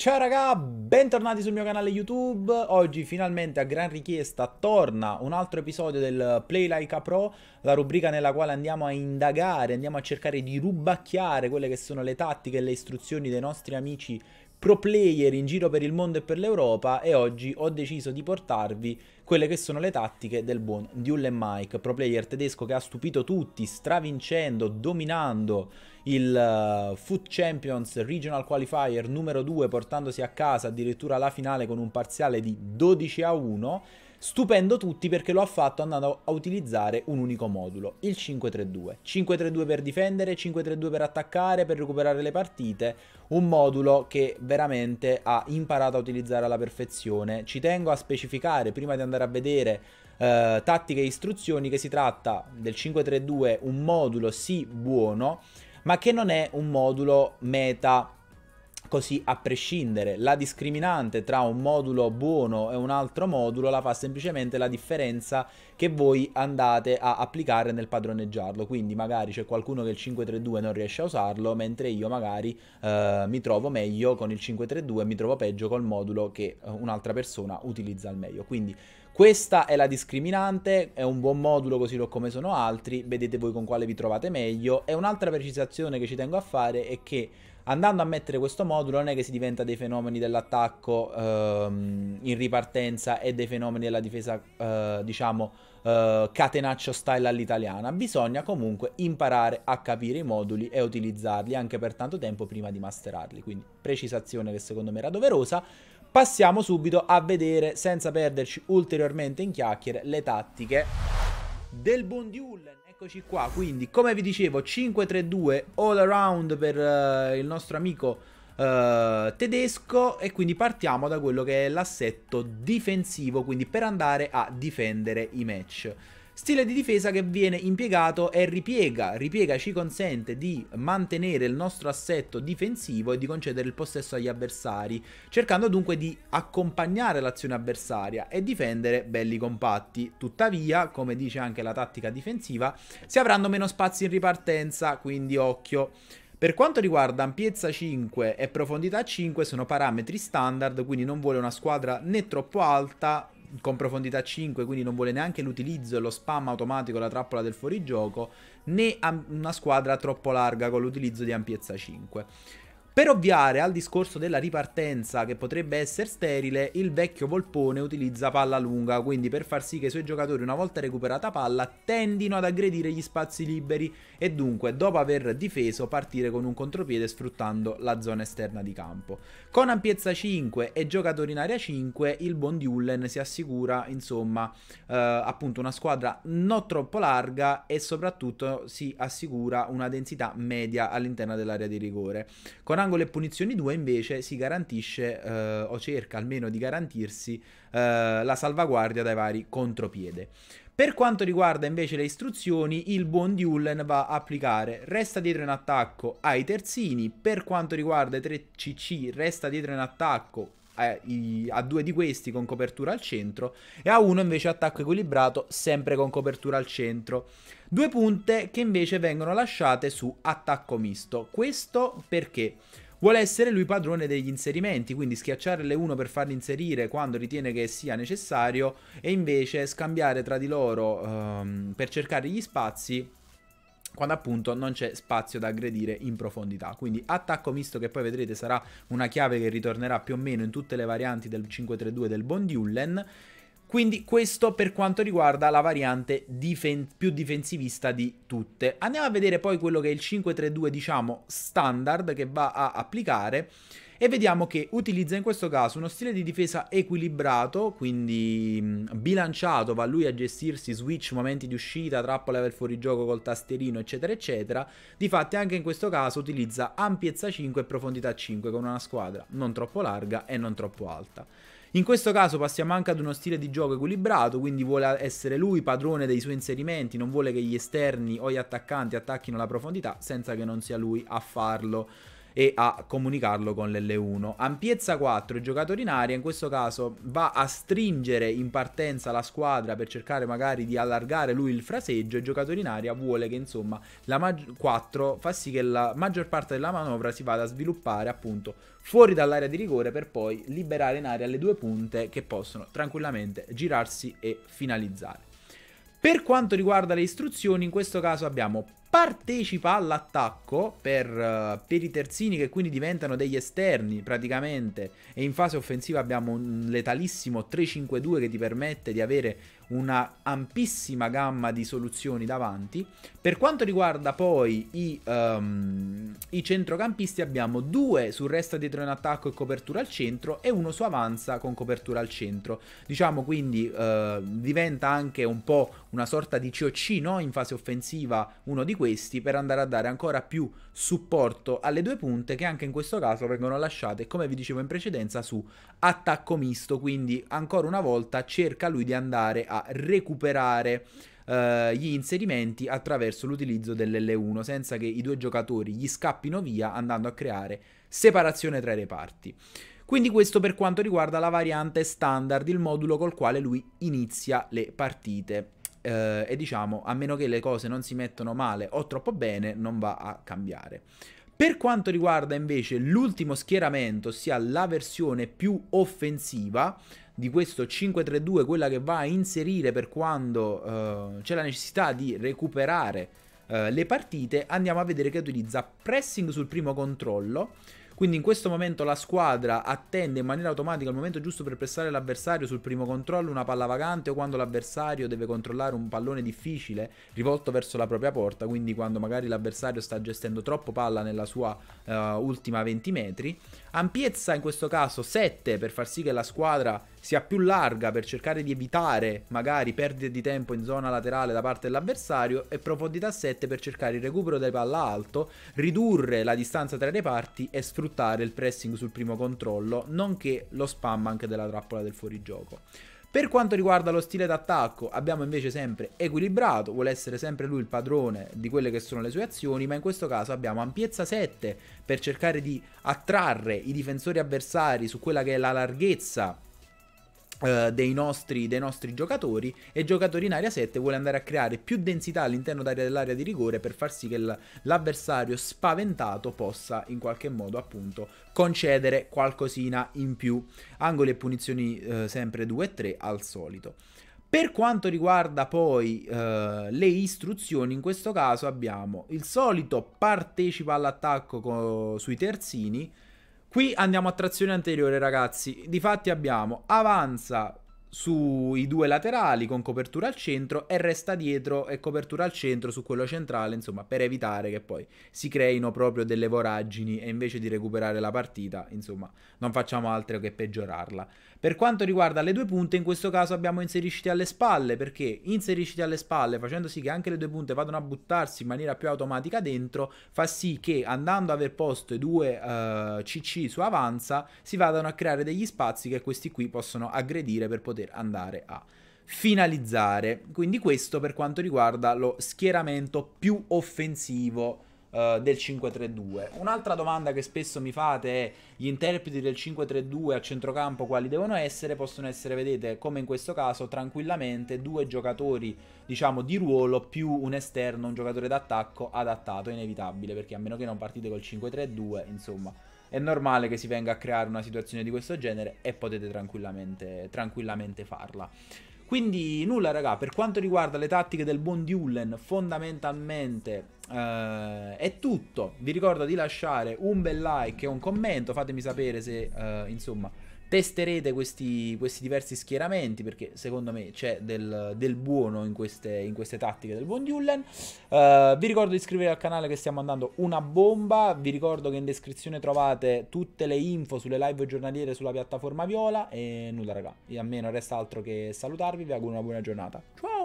Ciao raga, bentornati sul mio canale YouTube. Oggi finalmente a gran richiesta torna un altro episodio del Play Like a Pro, la rubrica nella quale andiamo a indagare, andiamo a cercare di rubacchiare quelle che sono le tattiche e le istruzioni dei nostri amici pro player in giro per il mondo e per l'Europa e oggi ho deciso di portarvi quelle che sono le tattiche del buon Duel Mike, pro player tedesco che ha stupito tutti, stravincendo, dominando il eh, Foot Champions Regional Qualifier numero 2 portandosi a casa addirittura la finale con un parziale di 12 a 1 stupendo tutti perché lo ha fatto andando a utilizzare un unico modulo, il 532. 532 per difendere, 532 per attaccare, per recuperare le partite, un modulo che veramente ha imparato a utilizzare alla perfezione. Ci tengo a specificare prima di andare a vedere eh, tattiche e istruzioni che si tratta del 532, un modulo sì buono, ma che non è un modulo meta così a prescindere. La discriminante tra un modulo buono e un altro modulo la fa semplicemente la differenza che voi andate a applicare nel padroneggiarlo. Quindi magari c'è qualcuno che il 532 non riesce a usarlo, mentre io magari eh, mi trovo meglio con il 532 e mi trovo peggio col modulo che eh, un'altra persona utilizza al meglio. Quindi questa è la discriminante, è un buon modulo così l'ho come sono altri, vedete voi con quale vi trovate meglio. E un'altra precisazione che ci tengo a fare è che Andando a mettere questo modulo non è che si diventa dei fenomeni dell'attacco ehm, in ripartenza e dei fenomeni della difesa, eh, diciamo, eh, catenaccio style all'italiana. Bisogna comunque imparare a capire i moduli e utilizzarli anche per tanto tempo prima di masterarli. Quindi precisazione che secondo me era doverosa. Passiamo subito a vedere, senza perderci ulteriormente in chiacchiere, le tattiche del buon Diullen. Eccoci qua, quindi come vi dicevo 5-3-2 all around per uh, il nostro amico uh, tedesco e quindi partiamo da quello che è l'assetto difensivo, quindi per andare a difendere i match. Stile di difesa che viene impiegato è ripiega. Ripiega ci consente di mantenere il nostro assetto difensivo e di concedere il possesso agli avversari, cercando dunque di accompagnare l'azione avversaria e difendere belli compatti. Tuttavia, come dice anche la tattica difensiva, si avranno meno spazi in ripartenza, quindi occhio. Per quanto riguarda ampiezza 5 e profondità 5 sono parametri standard, quindi non vuole una squadra né troppo alta con profondità 5, quindi non vuole neanche l'utilizzo e lo spam automatico, la trappola del fuorigioco, né una squadra troppo larga con l'utilizzo di ampiezza 5. Per ovviare al discorso della ripartenza che potrebbe essere sterile, il vecchio Volpone utilizza palla lunga, quindi per far sì che i suoi giocatori una volta recuperata palla tendino ad aggredire gli spazi liberi e dunque dopo aver difeso partire con un contropiede sfruttando la zona esterna di campo. Con ampiezza 5 e giocatori in area 5 il buon Diullen si assicura insomma eh, appunto una squadra non troppo larga e soprattutto si assicura una densità media all'interno dell'area di rigore. Con Triangolo e Punizioni 2 invece si garantisce eh, o cerca almeno di garantirsi eh, la salvaguardia dai vari contropiede. Per quanto riguarda invece le istruzioni, il buon Diullen va a applicare resta dietro in attacco ai terzini, per quanto riguarda i 3 CC resta dietro in attacco a due di questi con copertura al centro e a uno invece attacco equilibrato sempre con copertura al centro. Due punte che invece vengono lasciate su attacco misto. Questo perché vuole essere lui padrone degli inserimenti, quindi schiacciare le 1 per farli inserire quando ritiene che sia necessario e invece scambiare tra di loro um, per cercare gli spazi quando appunto non c'è spazio da aggredire in profondità. Quindi attacco misto che poi vedrete sarà una chiave che ritornerà più o meno in tutte le varianti del 5-3-2 del Bondiullen. Quindi questo per quanto riguarda la variante difen più difensivista di tutte. Andiamo a vedere poi quello che è il 5-3-2 diciamo standard che va a applicare e vediamo che utilizza in questo caso uno stile di difesa equilibrato, quindi bilanciato, va lui a gestirsi switch, momenti di uscita, trappola level fuori gioco col tasterino, eccetera, eccetera. Difatti anche in questo caso utilizza ampiezza 5 e profondità 5 con una squadra non troppo larga e non troppo alta. In questo caso passiamo anche ad uno stile di gioco equilibrato, quindi vuole essere lui padrone dei suoi inserimenti, non vuole che gli esterni o gli attaccanti attacchino la profondità senza che non sia lui a farlo e a comunicarlo con l'L1. Ampiezza 4, il giocatore in aria in questo caso va a stringere in partenza la squadra per cercare magari di allargare lui il fraseggio, il giocatore in aria vuole che insomma la 4 fa sì che la maggior parte della manovra si vada a sviluppare appunto fuori dall'area di rigore per poi liberare in aria le due punte che possono tranquillamente girarsi e finalizzare. Per quanto riguarda le istruzioni, in questo caso abbiamo partecipa all'attacco per, eh, per, i terzini che quindi diventano degli esterni praticamente e in fase offensiva abbiamo un letalissimo 3-5-2 che ti permette di avere una ampissima gamma di soluzioni davanti. Per quanto riguarda poi i, um, i centrocampisti abbiamo due su resta dietro in attacco e copertura al centro e uno su avanza con copertura al centro. Diciamo quindi uh, diventa anche un po' una sorta di COC no? in fase offensiva uno di questi per andare a dare ancora più supporto alle due punte che anche in questo caso vengono lasciate come vi dicevo in precedenza su attacco misto quindi ancora una volta cerca lui di andare a recuperare uh, gli inserimenti attraverso l'utilizzo dell'L1 senza che i due giocatori gli scappino via andando a creare separazione tra i reparti. Quindi questo per quanto riguarda la variante standard, il modulo col quale lui inizia le partite. Eh, e diciamo, a meno che le cose non si mettono male o troppo bene, non va a cambiare. Per quanto riguarda invece l'ultimo schieramento, ossia la versione più offensiva, di questo 5-3-2, quella che va a inserire per quando uh, c'è la necessità di recuperare uh, le partite, andiamo a vedere che utilizza pressing sul primo controllo. Quindi in questo momento la squadra attende in maniera automatica il momento giusto per pressare l'avversario sul primo controllo, una palla vagante o quando l'avversario deve controllare un pallone difficile rivolto verso la propria porta, quindi quando magari l'avversario sta gestendo troppo palla nella sua uh, ultima 20 metri. Ampiezza in questo caso 7 per far sì che la squadra sia più larga per cercare di evitare magari perdite di tempo in zona laterale da parte dell'avversario e profondità 7 per cercare il recupero dai palla alto, ridurre la distanza tra i reparti e sfruttare il pressing sul primo controllo, nonché lo spam anche della trappola del fuorigioco. Per quanto riguarda lo stile d'attacco, abbiamo invece sempre equilibrato, vuole essere sempre lui il padrone di quelle che sono le sue azioni, ma in questo caso abbiamo ampiezza 7 per cercare di attrarre i difensori avversari su quella che è la larghezza eh, dei, nostri, dei, nostri, giocatori e giocatori in area 7 vuole andare a creare più densità all'interno dell'area di rigore per far sì che l'avversario spaventato possa in qualche modo appunto concedere qualcosina in più angoli e punizioni uh, sempre 2-3 e al solito per quanto riguarda poi uh, le istruzioni, in questo caso abbiamo il solito partecipa all'attacco sui terzini, Qui andiamo a trazione anteriore, ragazzi. Difatti abbiamo avanza sui due laterali con copertura al centro e resta dietro e copertura al centro su quello centrale, insomma, per evitare che poi si creino proprio delle voragini e invece di recuperare la partita, insomma, non facciamo altro che peggiorarla. Per quanto riguarda le due punte, in questo caso abbiamo inserisciti alle spalle, perché inserisciti alle spalle facendo sì che anche le due punte vadano a buttarsi in maniera più automatica dentro, fa sì che andando a aver posto i due uh, eh, CC su avanza, si vadano a creare degli spazi che questi qui possono aggredire per poter poter andare a finalizzare. Quindi questo per quanto riguarda lo schieramento più offensivo uh, del 5-3-2. Un'altra domanda che spesso mi fate è gli interpreti del 5-3-2 a centrocampo quali devono essere? Possono essere, vedete, come in questo caso, tranquillamente due giocatori, diciamo, di ruolo più un esterno, un giocatore d'attacco adattato, inevitabile, perché a meno che non partite col 5-3-2, insomma, è normale che si venga a creare una situazione di questo genere e potete tranquillamente, tranquillamente farla. Quindi nulla raga, per quanto riguarda le tattiche del buon di fondamentalmente eh, è tutto. Vi ricordo di lasciare un bel like e un commento, fatemi sapere se eh, insomma Testerete questi, questi diversi schieramenti perché secondo me c'è del, del buono in queste, in queste, tattiche del buon Dylan. Uh, eh, vi ricordo di iscrivervi al canale che stiamo andando una bomba. Vi ricordo che in descrizione trovate tutte le info sulle live giornaliere sulla piattaforma Viola. E nulla, raga. A me non resta altro che salutarvi. Vi auguro una buona giornata. Ciao!